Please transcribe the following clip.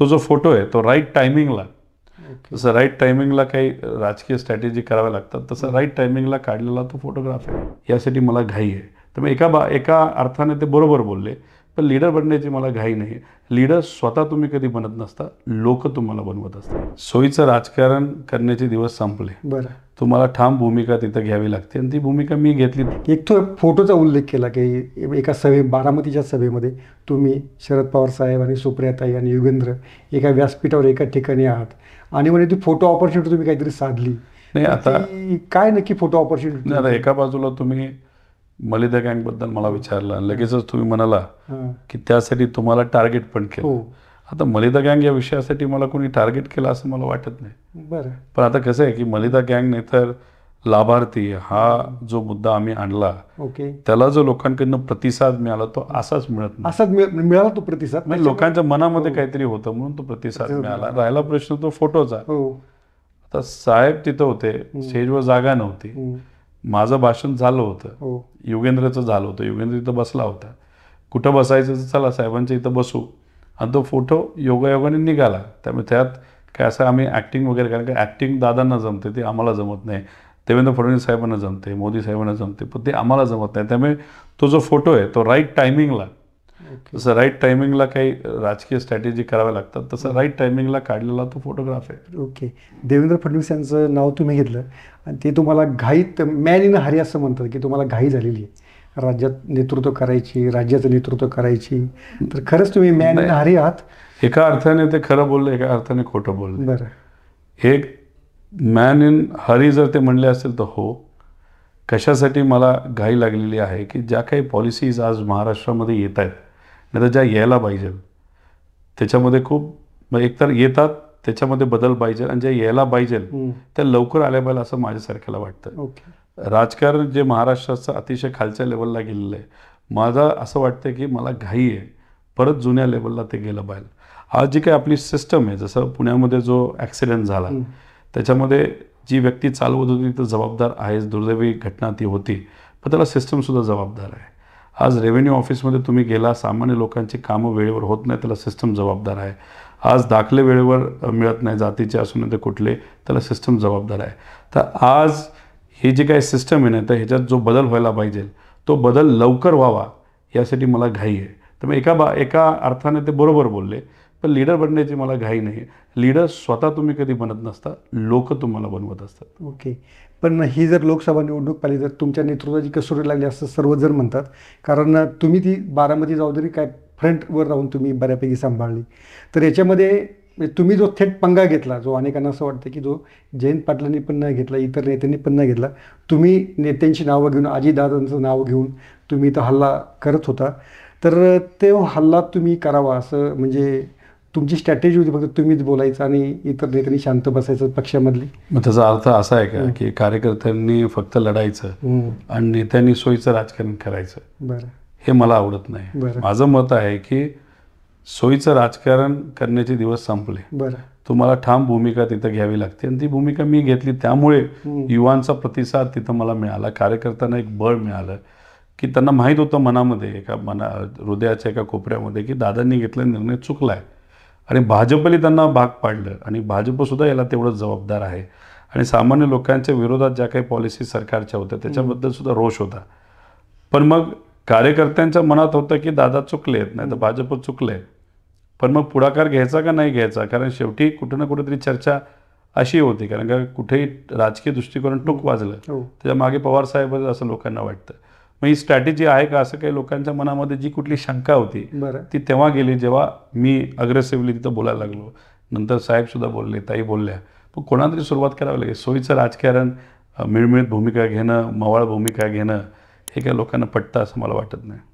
तो जो फोटो आहे तो राईट टायमिंगला जसं राईट टायमिंगला काही राजकीय स्ट्रॅटेजी कराव्या लागतात तसं राईट टायमिंगला काढलेला तो फोटोग्राफ आहे यासाठी मला घाई आहे तर मी एका बा एका अर्थाने ते बरोबर बोलले पण लीडर बनण्याची मला घाई नाही लीडर स्वतः तुम्ही कधी बनत नसता लोक तुम्हाला बनवत असतात सोयीचं राजकारण करण्याचे दिवस संपले बरं तुम्हाला ठाम भूमिका तिथं घ्यावी लागते आणि ती भूमिका मी घेतली एक तो फोटोचा उल्लेख केला की एका सभे बारामतीच्या सभेमध्ये तुम्ही शरद पवार साहेब आणि सुप्रियाताई आणि युगेंद्र एका व्यासपीठावर एका ठिकाणी आहात आणि म्हणजे ती फोटो ऑपॉर्च्युनिटी तुम्ही काहीतरी साधली नाही आता काय नक्की फोटो ऑपॉर्च्युनिटी एका बाजूला तुम्ही मलिदा गँग बद्दल मला विचारलं लगेचच तुम्ही म्हणाला की त्यासाठी तुम्हाला टार्गेट पण केलं हो. आता मलिदा गँग या विषयासाठी मला कोणी टार्गेट केलं असं मला वाटत नाही बरं पण आता कसं आहे की मलिदा गँगने तर लाभार्थी हा जो मुद्दा आम्ही आणला ओके त्याला जो लोकांकडनं प्रतिसाद मिळाला तो असाच मिळत नाही मिळाला तो प्रतिसाद म्हणजे, म्हणजे लोकांच्या मनामध्ये हो. काहीतरी होतं म्हणून तो प्रतिसाद मिळाला राहिला प्रश्न तो फोटोचा हो. आता साहेब तिथं होते स्टेजवर जागा नव्हती माझं भाषण झालं होतं हो. योगेंद्रचं झालं होतं योगेंद्र इथं बसला होता कुठं बसायचं तर चला साहेबांच्या इथं बसू आणि तो फोटो योगायोगाने निघाला त्यामुळे त्यात काय असं आम्ही ॲक्टिंग वगैरे कारण का ॲक्टिंग दादांना जमते ते आम्हाला जमत नाही देवेंद्र फडणवीस साहेबांना जमते मोदी साहेबांना जमते पण ते आम्हाला जमत नाही त्यामुळे तो जो फोटो आहे तो राईट टायमिंगला जसं राईट टायमिंगला काही राजकीय स्ट्रॅटेजी कराव्या लागतात तसं राईट टायमिंगला काढलेला तो फोटोग्राफ आहे ओके देवेंद्र फडणवीस यांचं नाव तुम्ही घेतलं आणि ते तुम्हाला घाईत मॅन इन हरी असं म्हणतात की तुम्हाला घाई झालेली आहे राज्यात नेतृत्व करायची राज्याचं नेतृत्व करायची तर खरंच तुम्ही मॅन इन हरी आहात एका अर्थाने ते खरं बोललं एका अर्थाने खोटं बोललं बरं एक मॅन इन हरी जर ते म्हणले असेल तर हो कशासाठी मला घाई लागलेली आहे की ज्या काही पॉलिसीज आज महाराष्ट्रामध्ये येत आहेत नाही तर ज्या यायला पाहिजे त्याच्यामध्ये खूप एकतर येतात त्याच्यामध्ये बदल पाहिजे आणि ज्या यायला पाहिजे त्या लवकर आल्या पाहिजे असं माझ्यासारख्याला वाटतं राजकारण जे महाराष्ट्राचं अतिशय खालच्या लेवलला गेलेलं आहे माझा असं वाटतं की मला घाई आहे परत जुन्या लेवलला ते गेलं पाहिजे आज जी काही आपली सिस्टम आहे जसं पुण्यामध्ये जो ॲक्सिडेंट झाला त्याच्यामध्ये जी व्यक्ती चालवत होती तर जबाबदार आहेच दुर्दैवी घटना ती होती पण त्याला सिस्टमसुद्धा जबाबदार आहे आज रेव्हेन्यू ऑफिसमध्ये तुम्ही गेला सामान्य लोकांची कामं वेळेवर होत नाही त्याला सिस्टम जबाबदार आहे आज दाखले वेळेवर मिळत नाही जातीचे असून ते कुठले त्याला सिस्टम जबाबदार आहे तर आज ही जे काही सिस्टम आहे ना तर ह्याच्यात जो बदल व्हायला पाहिजे तो बदल लवकर व्हावा यासाठी मला घाई आहे तर मग एका बा एका अर्थाने ते बरोबर बोलले पण लिडर बनण्याची मला घाई नाही लिडर स्वतः तुम्ही कधी बनत नसता लोक तुम्हाला बनवत असतात ओके पण ही जर लोकसभा निवडणूक पाहिली तर तुमच्या नेतृत्वाची कसोटी लागली असं सर्वजण म्हणतात कारण तुम्ही ती बारामती जबाबदारी काय फ्रंटवर राहून तुम्ही बऱ्यापैकी सांभाळली तर याच्यामध्ये म्हणजे तुम्ही जो थेट पंगा घेतला जो अनेकांना असं वाटतं की जो जयंत पाटलांनी पण नाही घेतला इतर नेत्यांनी पण नाही घेतला तुम्ही नेत्यांची नावं घेऊन आजीदादांचं नाव घेऊन तुम्ही तो हल्ला करत होता तर तो हल्ला तुम्ही करावा असं म्हणजे तुमची स्ट्रॅटेजी होती फक्त तुम्हीच बोलायचं आणि इतर नेत्यांनी शांत बसायचं पक्षामधली मग त्याचा अर्थ असा आहे का की कार्यकर्त्यांनी फक्त लढायचं आणि नेत्यांनी सोयीचं राजकारण करायचं बरं हे मला आवडत नाही माझं मत आहे की सोयीचं राजकारण करण्याचे दिवस संपले बरं तुम्हाला ठाम भूमिका तिथं घ्यावी लागते आणि ती भूमिका मी घेतली त्यामुळे युवांचा प्रतिसाद तिथं मला मिळाला कार्यकर्त्यांना एक बळ मिळालं की त्यांना माहीत होतं मनामध्ये एका मना हृदयाच्या एका कोपऱ्यामध्ये की दादांनी घेतलेला निर्णय चुकला आहे आणि भाजपने त्यांना भाग पाडलं आणि भाजपसुद्धा याला तेवढं जबाबदार आहे आणि सामान्य लोकांच्या विरोधात ज्या काही पॉलिसी सरकारच्या होत्या त्याच्याबद्दल सुद्धा रोष होता पण मग कार्यकर्त्यांच्या मनात होतं की दादा आहेत नाही तर भाजप चुकले पण मग पुढाकार घ्यायचा का नाही घ्यायचा कारण शेवटी कुठं ना कुठेतरी चर्चा अशी होती कारण का कुठेही राजकीय दृष्टिकोन टूक वाजलं हो. त्याच्या मागे पवार साहेब असं लोकांना वाटतं मग ही स्ट्रॅटेजी आहे का असं काही लोकांच्या मनामध्ये जी कुठली शंका होती ती तेव्हा गेली जेव्हा मी अग्रेसिव्हली तिथं बोलायला लागलो नंतर साहेबसुद्धा बोलले ताई बोलल्या पण कोणाला तरी सुरुवात करावी लागेल सोयीचं राजकारण मिळमिळत भूमिका घेणं मवाळ भूमिका घेणं हे काही लोकांना पटतं असं मला वाटत नाही